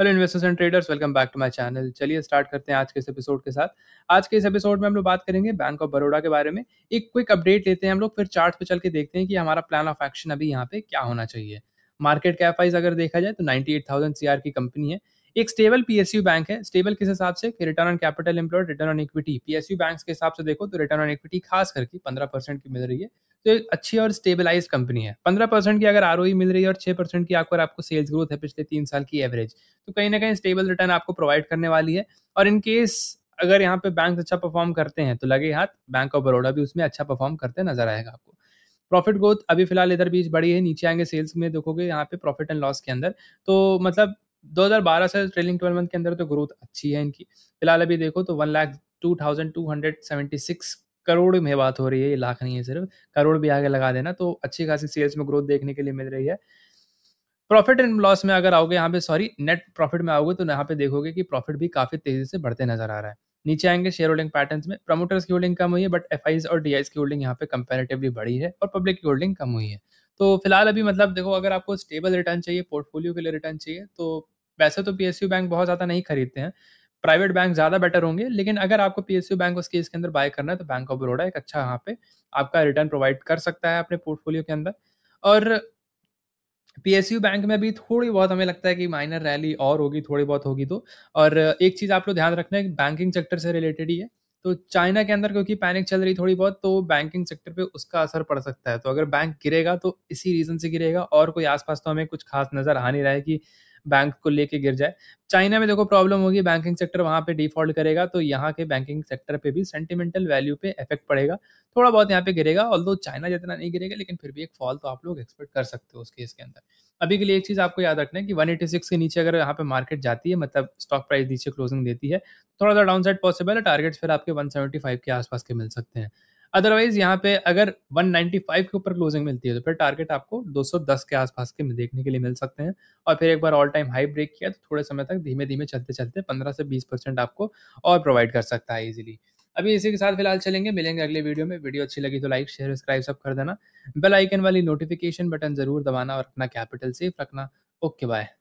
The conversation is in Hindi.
Hello investors and traders welcome back to my channel चलिए स्टार्ट करते हैं आज के इस एपिसोड के साथ आज के इस एपिसोड में हम लोग बात करेंगे बैंक ऑफ बड़ौड़ा के बारे में एक क्विक अपडेट लेते हैं हम लोग फिर चार्ट पे चल के देखते हैं कि हमारा प्लान ऑफ एक्शन अभी यहाँ पे क्या होना चाहिए मार्केट कैप वाइज अगर देखा जाए तो 98,000 सीआर की कंपनी है एक स्टेबल पीएसयू बैंक है स्टेबल किस हिसाब से कि return on capital employed return on equity PSU bank के हिसाब से देखो तो रिटर्न ऑन इक्विटी खास करके पंद्रह परसेंट की मिल रही है तो एक अच्छी और स्टेबलाइज कंपनी है पंद्रह परसेंट की अगर आर e मिल रही है और छह परसेंट की अगर आपको सेल्स ग्रोथ है पिछले तीन साल की एवरेज तो कहीं ना कहीं स्टेबल रिटर्न आपको प्रोवाइड करने वाली है और इन केस अगर यहाँ पे बैंक अच्छा परफॉर्म करते हैं तो लगे हाथ बैंक ऑफ बड़ोडा भी उसमें अच्छा परफॉर्म करते नजर आएगा आपको प्रॉफिट ग्रोथ अभी फिलहाल इधर बीच बड़ी है नीचे आएंगे सेल्स में देखोगे यहाँ पे प्रॉफिट एंड लॉस के अंदर तो मतलब 2012 से ट्रेलिंग ट्वेल्व मंथ के अंदर तो ग्रोथ अच्छी है इनकी फिलहाल अभी देखो तो one lakh two thousand two hundred seventy six crore में बात हो रही है, ये लाख नहीं है सिर्फ। करोड़ भी आगे लगा देना, तो अच्छी खासी सेल्स में ग्रोथ देखने के लिए मिल रही है। प्रॉफिट एंड लॉस में अगर आओगे यहाँ पे सॉरी नेट प्रॉफिट में आओगे तो यहाँ पे देखोगे कि प्रॉफिट भी काफ़ी तेज़ी से बढ़ते नज़र आ रहा है। नीचे आएंगे शेयर होल्डिंग पैटर्न में, प्रमोटर्स की होल्डिंग कम हुई है बट एफ और डी की होल्डिंग यहाँ पे कंपेरेटिवली बढ़ी है और पब्लिक की होल्डिंग कम हुई है। तो फिलहाल अभी मतलब देखो अगर आपको स्टेबल रिटर्न चाहिए, पोर्टफोलियो के लिए रिटर्न चाहिए तो वैसे तो पीएसयू बैंक बहुत ज़्यादा नहीं खरीदते हैं। प्राइवेट बैंक ज़्यादा बेटर होंगे लेकिन अगर आपको पी बैंक उस केस के अंदर बाय करना है तो बैंक ऑफ बड़ोड़ा एक अच्छा यहाँ पे आपका रिटर्न प्रोवाइड कर सकता है अपने पोर्टफोलियो के अंदर और पी बैंक में भी थोड़ी बहुत हमें लगता है कि माइनर रैली और होगी थोड़ी बहुत होगी तो और एक चीज़ आप लोग ध्यान रखना है कि बैंकिंग सेक्टर से रिलेटेड ही है तो चाइना के अंदर क्योंकि पैनिक चल रही थोड़ी बहुत तो बैंकिंग सेक्टर पे उसका असर पड़ सकता है तो अगर बैंक गिरेगा तो इसी रीज़न से गिरेगा और कोई आसपास तो हमें कुछ खास नज़र आ नहीं रहा है कि बैंक को लेके गिर जाए चाइना में देखो प्रॉब्लम होगी बैंकिंग सेक्टर वहाँ पे डिफॉल्ट करेगा तो यहाँ के बैंकिंग सेक्टर पे भी सेंटिमेंटल वैल्यू पे इफेक्ट पड़ेगा थोड़ा बहुत यहाँ पे गिरेगा ऑल चाइना जितना नहीं गिरेगा लेकिन फिर भी एक फॉल तो आप लोग एक्सपेक्ट कर सकते हो उस केस के अंदर अभी के लिए एक चीज़ आपको याद रखना है कि 186 के नीचे अगर यहाँ पे मार्केट जाती है मतलब स्टॉक प्राइस नीचे क्लोजिंग देती है थोड़ा सा डाउन साइड पॉसिबल है टारगेट्स फिर आपके 175 के आसपास के मिल सकते हैं अदरवाइज यहाँ पे अगर 195 के ऊपर क्लोजिंग मिलती है तो फिर टारगेट आपको 210 के आसपास के देखने के लिए मिल सकते हैं और फिर एक बार ऑल टाइम हाई ब्रेक किया तो थोड़े समय तक धीमे धीमे चलते चलते 15 से 20 परसेंट आपको और प्रोवाइड कर सकता है इजीली अभी इसी के साथ फिलहाल चलेंगे मिलेंगे अगले वीडियो में वीडियो अच्छी लगी तो लाइक शेयर सब्सक्राइब सब कर देना बेल आइकन वाली नोटिफिकेशन बटन जरूर दबाना और अपना कैपिटल सेफ रखना ओके बाय